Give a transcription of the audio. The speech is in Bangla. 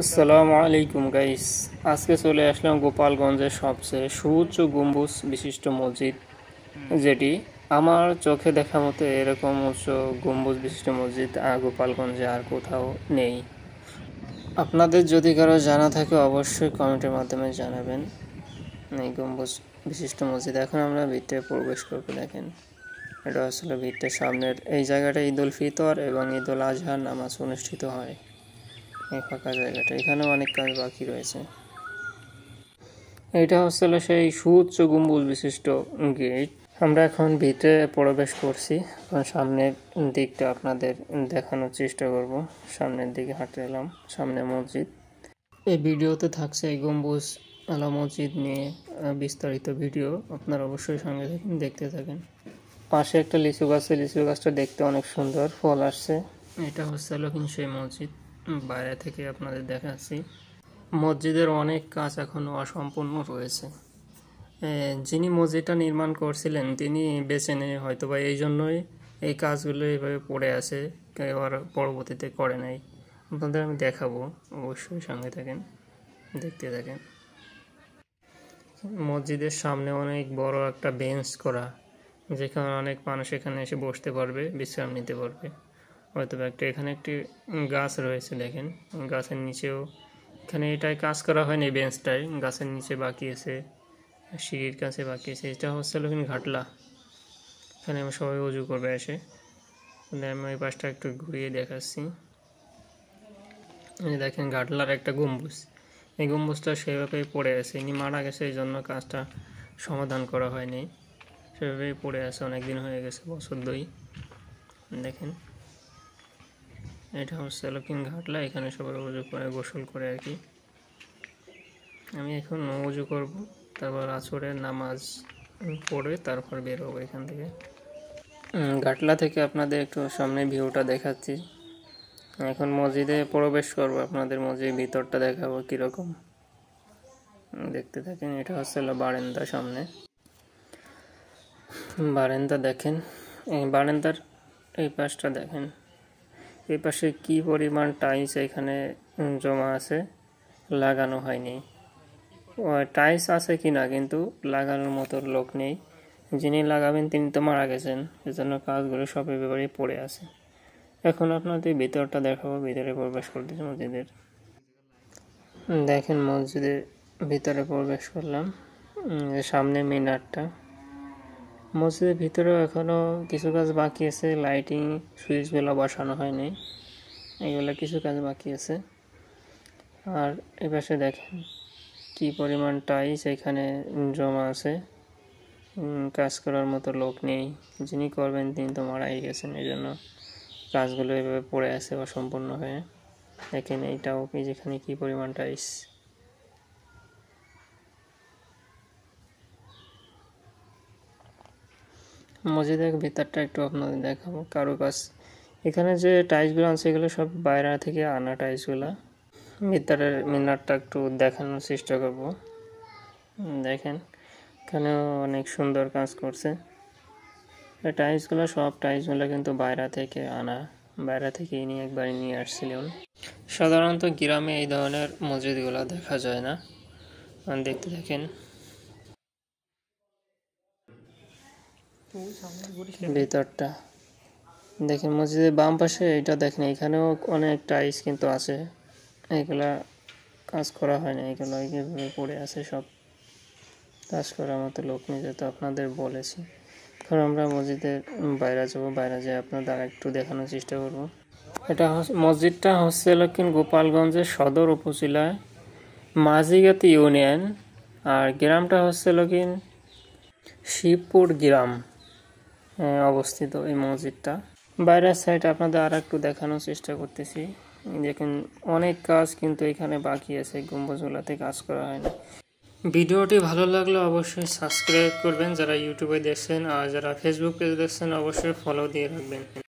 আসসালামু আলাইকুম গাইস আজকে চলে আসলাম গোপালগঞ্জের সবচেয়ে সুউচ্চ গম্বুজ বিশিষ্ট মসজিদ যেটি আমার চোখে দেখা মতো এরকম উচ্চ গম্বুজ বিশিষ্ট মসজিদ গোপালগঞ্জে আর কোথাও নেই আপনাদের যদি কারো জানা থাকে অবশ্যই কমেন্টের মাধ্যমে জানাবেন এই গম্বুজ বিশিষ্ট মসজিদ এখন আমরা ভিতরে প্রবেশ করবো দেখেন এটা আসলে ভিতরের সামনের এই জায়গাটা ঈদ উল ফিতর এবং ঈদ উল আজহার নামাজ অনুষ্ঠিত হয় ফাঁকা জায়গাটা এখানেও অনেক কাজ বাকি রয়েছে এটা হচ্ছিল সেই সুউচ্চ গম্বুজ বিশিষ্ট গেট আমরা এখন ভিতরে প্রবেশ করছি এখন সামনের দিকটা আপনাদের দেখানোর চেষ্টা করব সামনের দিকে হাঁটে এলাম সামনে মসজিদ এই ভিডিওতে থাকছে এই গম্বুজ আলা মসজিদ নিয়ে বিস্তারিত ভিডিও আপনারা অবশ্যই সঙ্গে দেখতে থাকেন পাশে একটা লিচু গাছ লিচু গাছটা দেখতে অনেক সুন্দর ফল আসছে এটা হচ্ছে লক্ষিণ সেই মসজিদ বাইরে থেকে আপনাদের দেখাচ্ছি মসজিদের অনেক কাজ এখনও অসম্পূর্ণ রয়েছে যিনি মসজিদটা নির্মাণ করছিলেন তিনি বেছে নেই হয়তো বা এই জন্যই এই কাজগুলো এইভাবে পড়ে আছে কেউ আর পরবর্তীতে করে নাই আপনাদের আমি দেখাবো অবশ্যই সঙ্গে থাকেন দেখতে থাকেন মসজিদের সামনে অনেক বড় একটা বেঞ্চ করা যেখানে অনেক মানুষ এখানে এসে বসতে পারবে বিশ্রাম নিতে পারবে হয়তো একটা এখানে একটি গাছ রয়েছে দেখেন গাছের নিচেও এখানে এটাই কাজ করা হয়নি বেঞ্চটায় গাছের নিচে বাকি আছে সিঁড়ির কাছে বাকি আছে এটা হচ্ছে লোকিন ঘাটলা এখানে আমি সবাই উজু করবে এসে আমি ওই পাশটা একটু ঘুরিয়ে দেখাচ্ছি দেখেন ঘাটলার একটা গম্বুজ এই গম্বুজটা সেভাবেই পড়ে আছে ইনি মারা গেছে এই জন্য কাজটা সমাধান করা হয়নি সেভাবেই পড়ে আছে অনেক দিন হয়ে গেছে বছর দুই দেখেন এটা হচ্ছে আলোকিন ঘাটলা এখানে সবাই উজু করে গোসল করে আর কি আমি এখন উজু করব তারপর আছরে নামাজ পড়ে তারপর বের হবো এখান থেকে ঘাটলা থেকে আপনাদের একটু সামনে ভিউটা দেখাচ্ছি এখন মসজিদে প্রবেশ করব আপনাদের মসজিদের ভিতরটা দেখাবো কীরকম দেখতে থাকেন এটা হচ্ছে বারেন্দা সামনে বারেন্দা দেখেন এই বারেন্দার এই পাশটা দেখেন এই পাশে কী পরিমাণ টাইলস এখানে জমা আছে লাগানো হয়নি টাইলস আছে কি না কিন্তু লাগানোর মতো লোক নেই যিনি লাগাবেন তিনি তো মারা গেছেন এজন্য কাজগুলো সব ব্যাপারে পড়ে আছে এখন আপনাদের ভিতরটা দেখাবো ভিতরে প্রবেশ করতেছি মসজিদের দেখেন মসজিদের ভিতরে প্রবেশ করলাম সামনে মিনারটা মসজিদের ভিতরেও এখনও কিছু কাজ বাকি আছে লাইটিং সুইচগুলো বসানো হয়নি এইগুলো কিছু কাজ বাকি আছে আর এপাশে দেখেন কি পরিমাণ টাইস এখানে জমা আছে কাজ করার মতো লোক নেই যিনি করবেন তিনি তো মারাই গেছেন এই জন্য কাজগুলো এভাবে পড়ে আছে সম্পূর্ণ হয়ে দেখেন এইটাও কি যেখানে কি পরিমাণ টাইস মসজিদের ভেতরটা একটু আপনাদের দেখাবো কারো কাজ এখানে যে টাইলসগুলো আছে এগুলো সব বাইরে থেকে আনা টাইসগুলো ভেতরের মিনারটা একটু দেখানোর চেষ্টা করব দেখেন এখানেও অনেক সুন্দর কাজ করছে টাইলসগুলো সব টাইলসগুলো কিন্তু বাইরে থেকে আনা বাইরে থেকে নিয়ে একবার নিয়ে আসছিলেন সাধারণত গ্রামে এই ধরনের মসজিদগুলো দেখা যায় না দেখতে থাকেন ভিতরটা দেখেন মসজিদের বাম পাশে এটা দেখেন এখানেও অনেক টাইলস কিন্তু আছে এগুলা কাজ করা হয় না এগুলো এইভাবে পড়ে আছে সব কাজ করার মতো লোক নিয়ে তো আপনাদের বলেছি এখন আমরা মসজিদের বাইরে যাবো বাইরে যেয়ে আপনাদের একটু দেখানোর চেষ্টা করব এটা মসজিদটা হচ্ছে লক্ষিণ গোপালগঞ্জের সদর উপজেলায় মাঝিগাতি ইউনিয়ন আর গ্রামটা হচ্ছে লক্ষিণ শিবপুর গ্রাম হ্যাঁ, অবস্থিত এই মসজিদটা বাইরের সাইড আপনাদের আর একটু দেখানোর চেষ্টা করতেছি দেখুন অনেক কাজ কিন্তু এখানে বাকি আছে গম্বুজগুলোতে কাজ করা হয়নি ভিডিওটি ভালো লাগলে অবশ্যই সাবস্ক্রাইব করবেন যারা ইউটিউবে দেখছেন আর যারা ফেসবুক পেজ দেখছেন অবশ্যই ফলো দিয়ে রাখবেন